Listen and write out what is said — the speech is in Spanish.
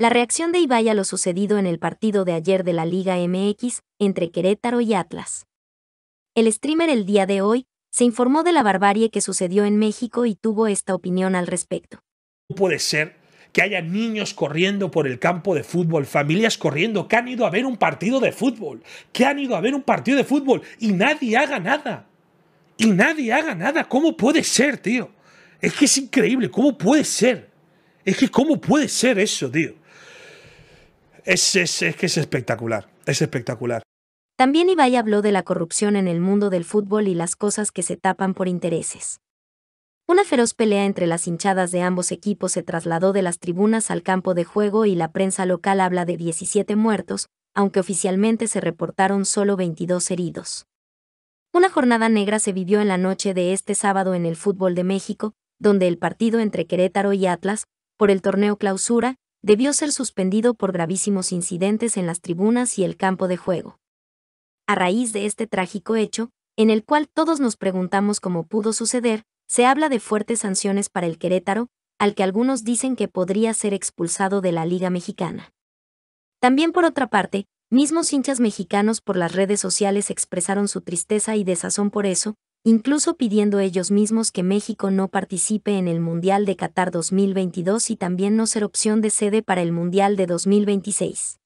La reacción de Ibai a lo sucedido en el partido de ayer de la Liga MX entre Querétaro y Atlas. El streamer el día de hoy se informó de la barbarie que sucedió en México y tuvo esta opinión al respecto. ¿Cómo puede ser que haya niños corriendo por el campo de fútbol, familias corriendo que han ido a ver un partido de fútbol, que han ido a ver un partido de fútbol y nadie haga nada. Y nadie haga nada. ¿Cómo puede ser, tío? Es que es increíble. ¿Cómo puede ser? Es que ¿cómo puede ser eso, tío? Es, que es espectacular, es espectacular. También Ibai habló de la corrupción en el mundo del fútbol y las cosas que se tapan por intereses. Una feroz pelea entre las hinchadas de ambos equipos se trasladó de las tribunas al campo de juego y la prensa local habla de 17 muertos, aunque oficialmente se reportaron solo 22 heridos. Una jornada negra se vivió en la noche de este sábado en el fútbol de México, donde el partido entre Querétaro y Atlas, por el torneo clausura, debió ser suspendido por gravísimos incidentes en las tribunas y el campo de juego. A raíz de este trágico hecho, en el cual todos nos preguntamos cómo pudo suceder, se habla de fuertes sanciones para el Querétaro, al que algunos dicen que podría ser expulsado de la Liga Mexicana. También por otra parte, mismos hinchas mexicanos por las redes sociales expresaron su tristeza y desazón por eso, incluso pidiendo ellos mismos que México no participe en el Mundial de Qatar 2022 y también no ser opción de sede para el Mundial de 2026.